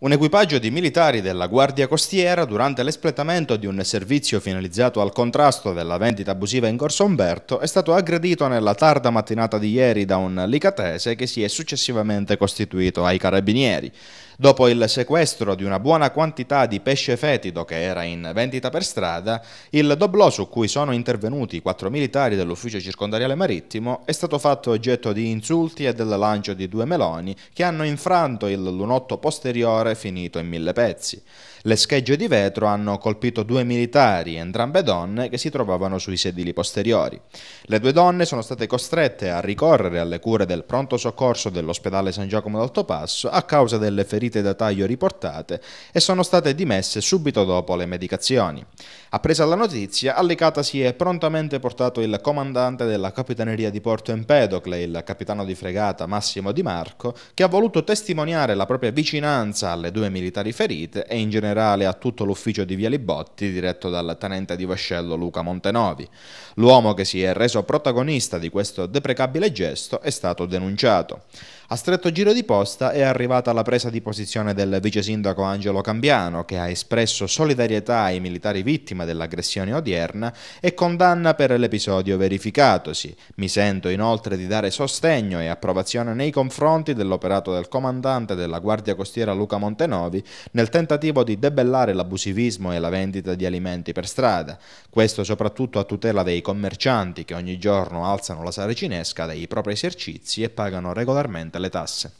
Un equipaggio di militari della Guardia Costiera, durante l'espletamento di un servizio finalizzato al contrasto della vendita abusiva in Corso Umberto, è stato aggredito nella tarda mattinata di ieri da un licatese che si è successivamente costituito ai carabinieri. Dopo il sequestro di una buona quantità di pesce fetido che era in vendita per strada, il doblò su cui sono intervenuti i quattro militari dell'ufficio circondariale marittimo è stato fatto oggetto di insulti e del lancio di due meloni che hanno infranto il lunotto posteriore militare finito in mille pezzi. Le schegge di vetro hanno colpito due militari, entrambe donne, che si trovavano sui sedili posteriori. Le due donne sono state costrette a ricorrere alle cure del pronto soccorso dell'ospedale San Giacomo d'Altopasso a causa delle ferite da taglio riportate e sono state dimesse subito dopo le medicazioni. Appresa la notizia, Allicata si è prontamente portato il comandante della capitaneria di Porto Empedocle, il capitano di fregata Massimo Di Marco, che ha voluto testimoniare la propria vicinanza alle due militari ferite e in generale a tutto l'ufficio di Via Libotti diretto dal tenente di vascello Luca Montenovi. L'uomo che si è reso protagonista di questo deprecabile gesto è stato denunciato. A stretto giro di posta è arrivata la presa di posizione del vice sindaco Angelo Cambiano, che ha espresso solidarietà ai militari vittime dell'aggressione odierna e condanna per l'episodio verificatosi. Mi sento inoltre di dare sostegno e approvazione nei confronti dell'operato del comandante della Guardia Costiera Luca Montenovi Montenovi nel tentativo di debellare l'abusivismo e la vendita di alimenti per strada, questo soprattutto a tutela dei commercianti che ogni giorno alzano la saracinesca dai propri esercizi e pagano regolarmente le tasse.